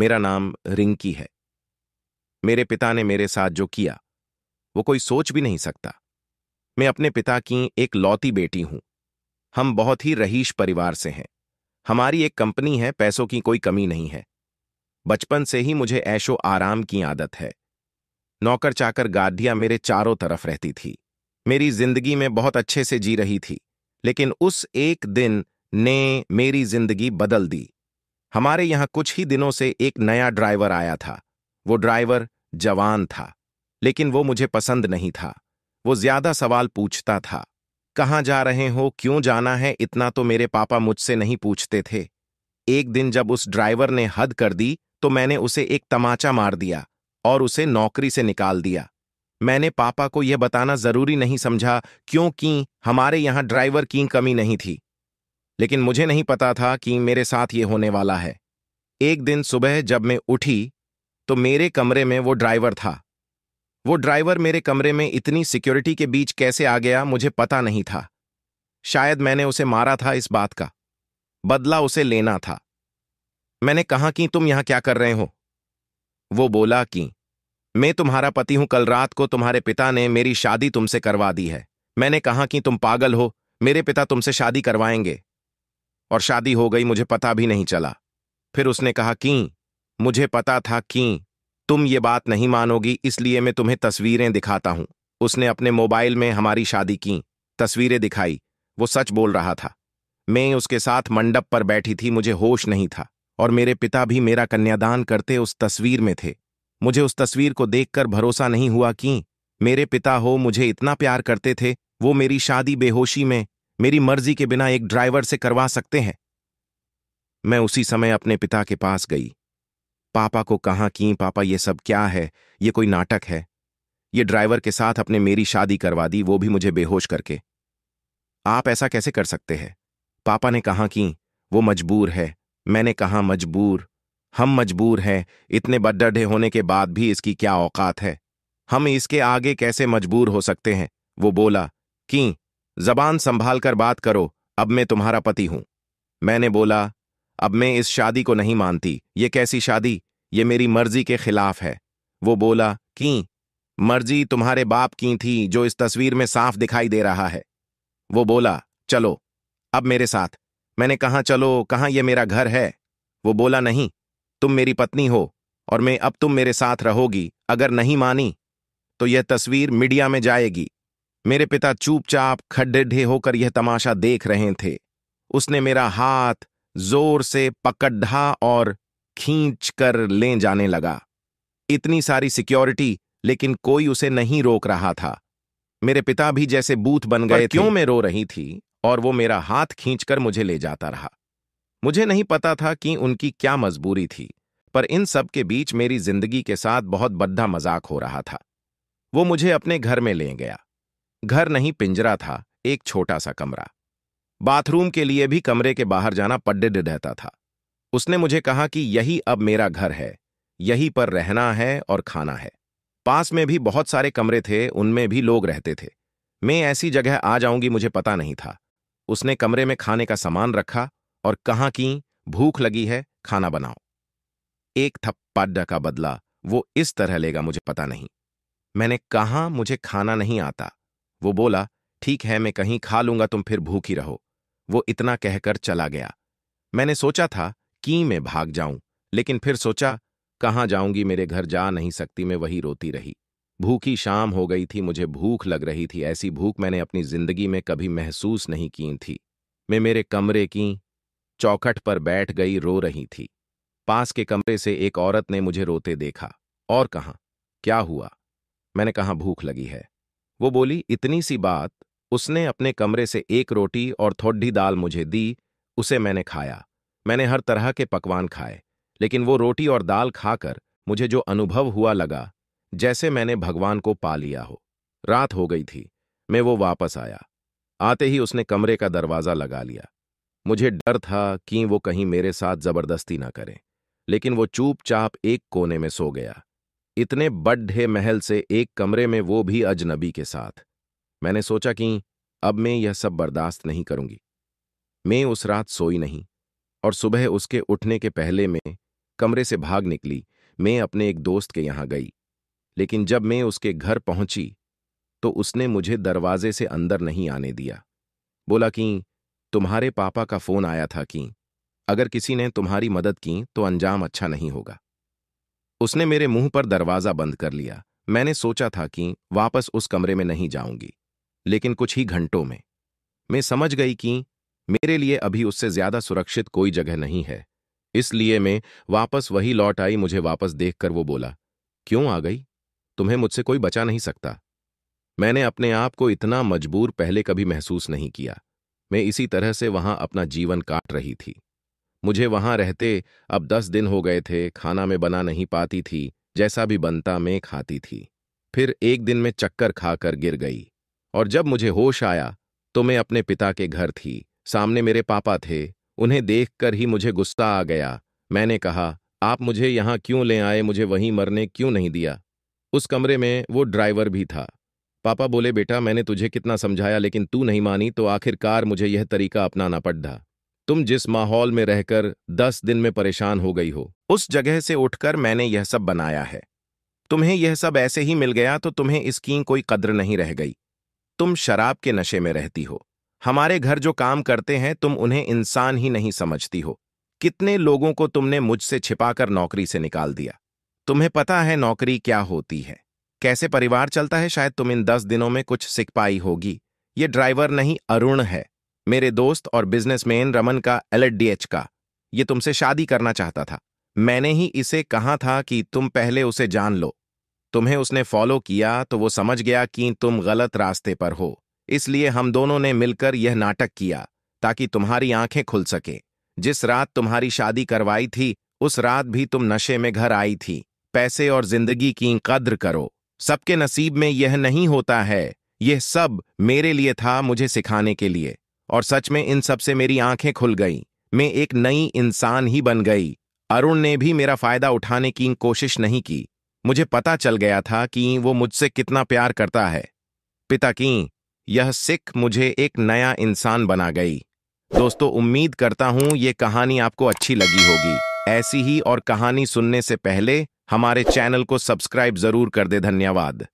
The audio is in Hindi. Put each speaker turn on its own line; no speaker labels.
मेरा नाम रिंकी है मेरे पिता ने मेरे साथ जो किया वो कोई सोच भी नहीं सकता मैं अपने पिता की एक लौती बेटी हूं हम बहुत ही रहीश परिवार से हैं हमारी एक कंपनी है पैसों की कोई कमी नहीं है बचपन से ही मुझे ऐशो आराम की आदत है नौकर चाकर गाधिया मेरे चारों तरफ रहती थी मेरी जिंदगी में बहुत अच्छे से जी रही थी लेकिन उस एक दिन ने मेरी जिंदगी बदल दी हमारे यहाँ कुछ ही दिनों से एक नया ड्राइवर आया था वो ड्राइवर जवान था लेकिन वो मुझे पसंद नहीं था वो ज्यादा सवाल पूछता था कहाँ जा रहे हो क्यों जाना है इतना तो मेरे पापा मुझसे नहीं पूछते थे एक दिन जब उस ड्राइवर ने हद कर दी तो मैंने उसे एक तमाचा मार दिया और उसे नौकरी से निकाल दिया मैंने पापा को यह बताना जरूरी नहीं समझा क्योंकि हमारे यहाँ ड्राइवर की कमी नहीं थी लेकिन मुझे नहीं पता था कि मेरे साथ ये होने वाला है एक दिन सुबह जब मैं उठी तो मेरे कमरे में वो ड्राइवर था वो ड्राइवर मेरे कमरे में इतनी सिक्योरिटी के बीच कैसे आ गया मुझे पता नहीं था शायद मैंने उसे मारा था इस बात का बदला उसे लेना था मैंने कहा कि तुम यहां क्या कर रहे हो वो बोला कि मैं तुम्हारा पति हूं कल रात को तुम्हारे पिता ने मेरी शादी तुमसे करवा दी है मैंने कहा कि तुम पागल हो मेरे पिता तुमसे शादी करवाएंगे और शादी हो गई मुझे पता भी नहीं चला फिर उसने कहा कि मुझे पता था कि तुम ये बात नहीं मानोगी इसलिए मैं तुम्हें तस्वीरें दिखाता हूं उसने अपने मोबाइल में हमारी शादी की तस्वीरें दिखाई वो सच बोल रहा था मैं उसके साथ मंडप पर बैठी थी मुझे होश नहीं था और मेरे पिता भी मेरा कन्यादान करते उस तस्वीर में थे मुझे उस तस्वीर को देखकर भरोसा नहीं हुआ कि मेरे पिता हो मुझे इतना प्यार करते थे वो मेरी शादी बेहोशी में मेरी मर्जी के बिना एक ड्राइवर से करवा सकते हैं मैं उसी समय अपने पिता के पास गई पापा को कहा कि पापा ये सब क्या है ये कोई नाटक है ये ड्राइवर के साथ अपने मेरी शादी करवा दी वो भी मुझे बेहोश करके आप ऐसा कैसे कर सकते हैं पापा ने कहा कि वो मजबूर है मैंने कहा मजबूर हम मजबूर हैं इतने बड्डे होने के बाद भी इसकी क्या औकात है हम इसके आगे कैसे मजबूर हो सकते हैं वो बोला कि जबान संभाल कर बात करो अब मैं तुम्हारा पति हूं मैंने बोला अब मैं इस शादी को नहीं मानती ये कैसी शादी ये मेरी मर्जी के खिलाफ है वो बोला की मर्जी तुम्हारे बाप की थी जो इस तस्वीर में साफ दिखाई दे रहा है वो बोला चलो अब मेरे साथ मैंने कहा चलो कहाँ ये मेरा घर है वो बोला नहीं तुम मेरी पत्नी हो और मैं अब तुम मेरे साथ रहोगी अगर नहीं मानी तो यह तस्वीर मीडिया में जाएगी मेरे पिता चुपचाप ढे होकर यह तमाशा देख रहे थे उसने मेरा हाथ जोर से पकड़ा और खींच कर ले जाने लगा इतनी सारी सिक्योरिटी लेकिन कोई उसे नहीं रोक रहा था मेरे पिता भी जैसे बूथ बन गए क्यों मैं रो रही थी और वो मेरा हाथ खींचकर मुझे ले जाता रहा मुझे नहीं पता था कि उनकी क्या मजबूरी थी पर इन सब के बीच मेरी जिंदगी के साथ बहुत बद्दा मजाक हो रहा था वो मुझे अपने घर में ले गया घर नहीं पिंजरा था एक छोटा सा कमरा बाथरूम के लिए भी कमरे के बाहर जाना पड्डेड रहता था उसने मुझे कहा कि यही अब मेरा घर है यही पर रहना है और खाना है पास में भी बहुत सारे कमरे थे उनमें भी लोग रहते थे मैं ऐसी जगह आ जाऊंगी मुझे पता नहीं था उसने कमरे में खाने का सामान रखा और कहा कि भूख लगी है खाना बनाओ एक थप्पाड्डा का बदला वो इस तरह लेगा मुझे पता नहीं मैंने कहा मुझे खाना नहीं आता वो बोला ठीक है मैं कहीं खा लूंगा तुम फिर भूखी रहो वो इतना कहकर चला गया मैंने सोचा था कि मैं भाग जाऊं लेकिन फिर सोचा कहाँ जाऊंगी मेरे घर जा नहीं सकती मैं वही रोती रही भूखी शाम हो गई थी मुझे भूख लग रही थी ऐसी भूख मैंने अपनी जिंदगी में कभी महसूस नहीं की थी मैं मेरे कमरे की चौखट पर बैठ गई रो रही थी पास के कमरे से एक औरत ने मुझे रोते देखा और कहा क्या हुआ मैंने कहा भूख लगी है वो बोली इतनी सी बात उसने अपने कमरे से एक रोटी और थोड़ी दाल मुझे दी उसे मैंने खाया मैंने हर तरह के पकवान खाए लेकिन वो रोटी और दाल खाकर मुझे जो अनुभव हुआ लगा जैसे मैंने भगवान को पा लिया हो रात हो गई थी मैं वो वापस आया आते ही उसने कमरे का दरवाज़ा लगा लिया मुझे डर था कि वो कहीं मेरे साथ जबरदस्ती ना करें लेकिन वो चूपचाप एक कोने में सो गया इतने बड्ढे महल से एक कमरे में वो भी अजनबी के साथ मैंने सोचा कि अब मैं यह सब बर्दाश्त नहीं करूंगी मैं उस रात सोई नहीं और सुबह उसके उठने के पहले में कमरे से भाग निकली मैं अपने एक दोस्त के यहां गई लेकिन जब मैं उसके घर पहुंची तो उसने मुझे दरवाजे से अंदर नहीं आने दिया बोला कि तुम्हारे पापा का फोन आया था कि अगर किसी ने तुम्हारी मदद की तो अंजाम अच्छा नहीं होगा उसने मेरे मुंह पर दरवाज़ा बंद कर लिया मैंने सोचा था कि वापस उस कमरे में नहीं जाऊंगी लेकिन कुछ ही घंटों में मैं समझ गई कि मेरे लिए अभी उससे ज्यादा सुरक्षित कोई जगह नहीं है इसलिए मैं वापस वही लौट आई मुझे वापस देखकर वो बोला क्यों आ गई तुम्हें मुझसे कोई बचा नहीं सकता मैंने अपने आप को इतना मजबूर पहले कभी महसूस नहीं किया मैं इसी तरह से वहां अपना जीवन काट रही थी मुझे वहां रहते अब दस दिन हो गए थे खाना मैं बना नहीं पाती थी जैसा भी बनता मैं खाती थी फिर एक दिन मैं चक्कर खाकर गिर गई और जब मुझे होश आया तो मैं अपने पिता के घर थी सामने मेरे पापा थे उन्हें देखकर ही मुझे गुस्सा आ गया मैंने कहा आप मुझे यहाँ क्यों ले आए मुझे वहीं मरने क्यों नहीं दिया उस कमरे में वो ड्राइवर भी था पापा बोले बेटा मैंने तुझे कितना समझाया लेकिन तू नहीं मानी तो आखिरकार मुझे यह तरीका अपनाना पड़ा तुम जिस माहौल में रहकर दस दिन में परेशान हो गई हो उस जगह से उठकर मैंने यह सब बनाया है तुम्हें यह सब ऐसे ही मिल गया तो तुम्हें इसकी कोई कद्र नहीं रह गई तुम शराब के नशे में रहती हो हमारे घर जो काम करते हैं तुम उन्हें इंसान ही नहीं समझती हो कितने लोगों को तुमने मुझसे छिपाकर नौकरी से निकाल दिया तुम्हें पता है नौकरी क्या होती है कैसे परिवार चलता है शायद तुम इन दस दिनों में कुछ सीख पाई होगी ये ड्राइवर नहीं अरुण है मेरे दोस्त और बिजनेसमैन रमन का एलएडीएच का ये तुमसे शादी करना चाहता था मैंने ही इसे कहा था कि तुम पहले उसे जान लो तुम्हें उसने फॉलो किया तो वो समझ गया कि तुम गलत रास्ते पर हो इसलिए हम दोनों ने मिलकर यह नाटक किया ताकि तुम्हारी आंखें खुल सके जिस रात तुम्हारी शादी करवाई थी उस रात भी तुम नशे में घर आई थी पैसे और जिंदगी की कद्र करो सबके नसीब में यह नहीं होता है यह सब मेरे लिए था मुझे सिखाने के लिए और सच में इन सब से मेरी आंखें खुल गई मैं एक नई इंसान ही बन गई अरुण ने भी मेरा फायदा उठाने की कोशिश नहीं की मुझे पता चल गया था कि वो मुझसे कितना प्यार करता है पिता की यह सिख मुझे एक नया इंसान बना गई दोस्तों उम्मीद करता हूं ये कहानी आपको अच्छी लगी होगी ऐसी ही और कहानी सुनने से पहले हमारे चैनल को सब्सक्राइब जरूर कर दे धन्यवाद